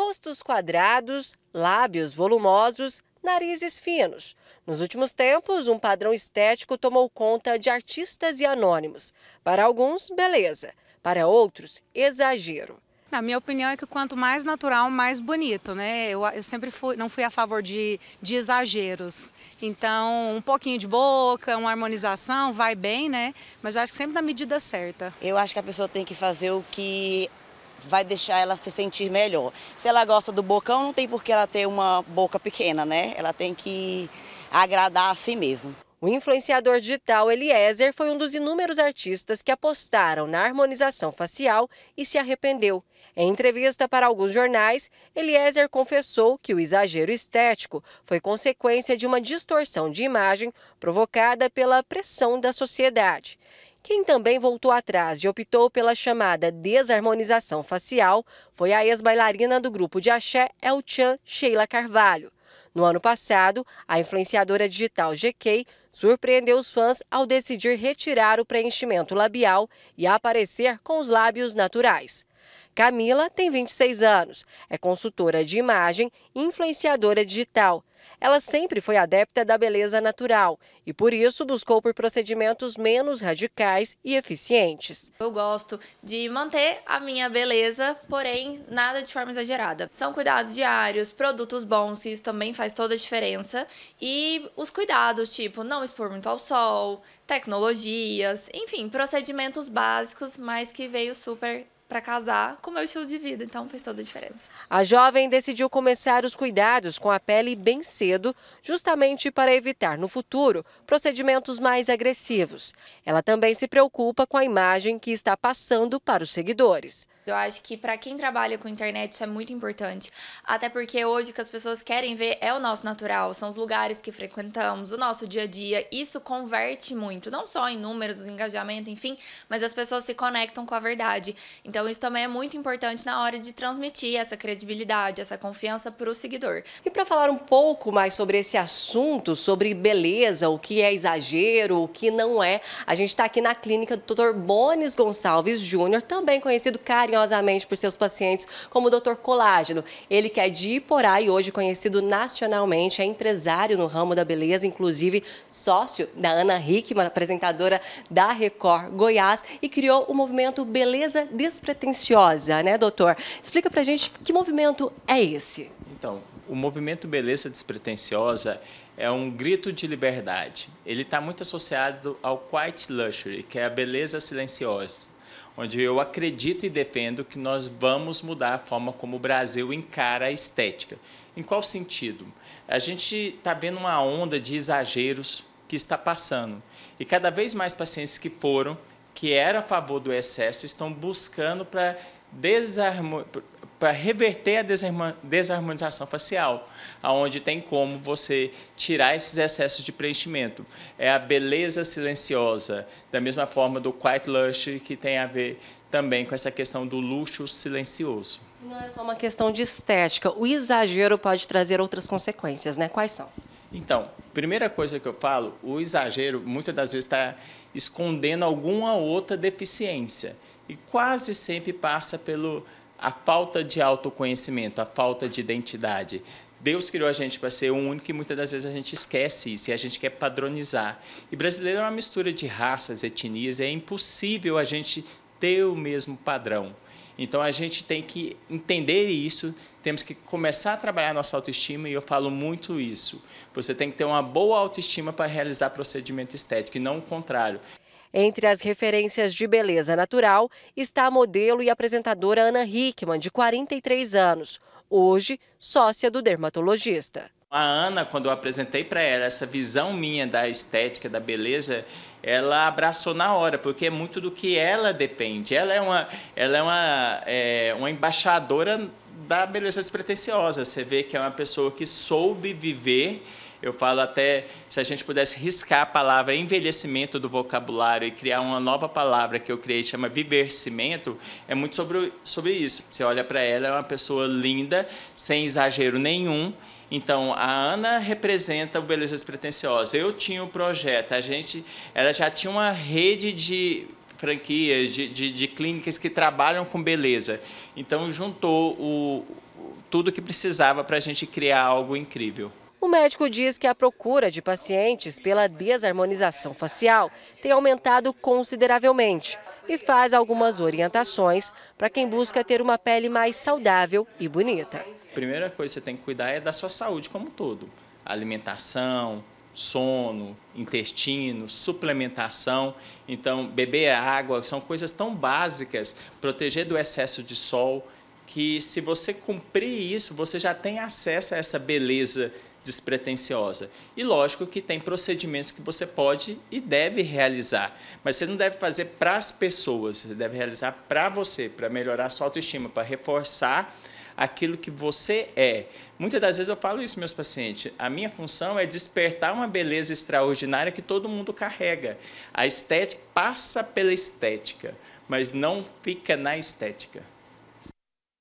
rostos quadrados, lábios volumosos, narizes finos. Nos últimos tempos, um padrão estético tomou conta de artistas e anônimos. Para alguns, beleza. Para outros, exagero. Na minha opinião é que quanto mais natural, mais bonito, né? Eu, eu sempre fui, não fui a favor de, de exageros. Então, um pouquinho de boca, uma harmonização, vai bem, né? Mas eu acho que sempre na medida certa. Eu acho que a pessoa tem que fazer o que vai deixar ela se sentir melhor. Se ela gosta do bocão, não tem por que ela ter uma boca pequena, né? Ela tem que agradar a si mesmo. O influenciador digital Eliezer foi um dos inúmeros artistas que apostaram na harmonização facial e se arrependeu. Em entrevista para alguns jornais, Eliezer confessou que o exagero estético foi consequência de uma distorção de imagem provocada pela pressão da sociedade. Quem também voltou atrás e optou pela chamada desarmonização facial foi a ex-bailarina do grupo de axé El Chan, Sheila Carvalho. No ano passado, a influenciadora digital GK surpreendeu os fãs ao decidir retirar o preenchimento labial e aparecer com os lábios naturais. Camila tem 26 anos, é consultora de imagem e influenciadora digital. Ela sempre foi adepta da beleza natural e, por isso, buscou por procedimentos menos radicais e eficientes. Eu gosto de manter a minha beleza, porém, nada de forma exagerada. São cuidados diários, produtos bons, isso também faz toda a diferença. E os cuidados, tipo, não expor muito ao sol, tecnologias, enfim, procedimentos básicos, mas que veio super para casar com o meu estilo de vida, então fez toda a diferença. A jovem decidiu começar os cuidados com a pele bem cedo, justamente para evitar no futuro procedimentos mais agressivos. Ela também se preocupa com a imagem que está passando para os seguidores. Eu acho que para quem trabalha com internet isso é muito importante, até porque hoje o que as pessoas querem ver é o nosso natural, são os lugares que frequentamos, o nosso dia a dia, isso converte muito, não só em números, engajamento, enfim, mas as pessoas se conectam com a verdade. Então então, isso também é muito importante na hora de transmitir essa credibilidade, essa confiança para o seguidor. E para falar um pouco mais sobre esse assunto, sobre beleza, o que é exagero, o que não é, a gente está aqui na clínica do Dr. Bones Gonçalves Júnior, também conhecido carinhosamente por seus pacientes como Dr. Colágeno. Ele que é de Iporá e hoje conhecido nacionalmente, é empresário no ramo da beleza, inclusive sócio da Ana Hickman, apresentadora da Record Goiás, e criou o movimento Beleza Desprezível despretensiosa, né, doutor? Explica para a gente que movimento é esse. Então, o movimento Beleza Despretensiosa é um grito de liberdade. Ele está muito associado ao quiet luxury, que é a beleza silenciosa, onde eu acredito e defendo que nós vamos mudar a forma como o Brasil encara a estética. Em qual sentido? A gente está vendo uma onda de exageros que está passando. E cada vez mais pacientes que foram que era a favor do excesso estão buscando para para reverter a desarmonização facial, aonde tem como você tirar esses excessos de preenchimento. É a beleza silenciosa, da mesma forma do quiet lush que tem a ver também com essa questão do luxo silencioso. Não é só uma questão de estética. O exagero pode trazer outras consequências, né? Quais são? Então, primeira coisa que eu falo, o exagero muitas das vezes está escondendo alguma outra deficiência e quase sempre passa pelo a falta de autoconhecimento, a falta de identidade. Deus criou a gente para ser único e muitas das vezes a gente esquece isso e a gente quer padronizar. E brasileiro é uma mistura de raças, etnias, é impossível a gente ter o mesmo padrão. Então a gente tem que entender isso, temos que começar a trabalhar a nossa autoestima e eu falo muito isso. Você tem que ter uma boa autoestima para realizar procedimento estético e não o contrário. Entre as referências de beleza natural está a modelo e apresentadora Ana Hickman, de 43 anos, hoje sócia do dermatologista. A Ana, quando eu apresentei para ela essa visão minha da estética, da beleza, ela abraçou na hora, porque é muito do que ela depende. Ela é uma, ela é uma, é, uma embaixadora da beleza despretensiosa. Você vê que é uma pessoa que soube viver. Eu falo até se a gente pudesse riscar a palavra envelhecimento do vocabulário e criar uma nova palavra que eu criei, chama vivercimento, é muito sobre, sobre isso. Você olha para ela, é uma pessoa linda, sem exagero nenhum, então, a Ana representa o Beleza Despretensiosa. Eu tinha o um projeto, a gente, ela já tinha uma rede de franquias, de, de, de clínicas que trabalham com beleza. Então, juntou o, tudo que precisava para a gente criar algo incrível. O médico diz que a procura de pacientes pela desarmonização facial tem aumentado consideravelmente e faz algumas orientações para quem busca ter uma pele mais saudável e bonita. A primeira coisa que você tem que cuidar é da sua saúde como um todo. Alimentação, sono, intestino, suplementação, então beber água, são coisas tão básicas, proteger do excesso de sol, que se você cumprir isso, você já tem acesso a essa beleza despretensiosa. E lógico que tem procedimentos que você pode e deve realizar, mas você não deve fazer para as pessoas, você deve realizar para você, para melhorar a sua autoestima, para reforçar aquilo que você é. Muitas das vezes eu falo isso meus pacientes. A minha função é despertar uma beleza extraordinária que todo mundo carrega. A estética passa pela estética, mas não fica na estética.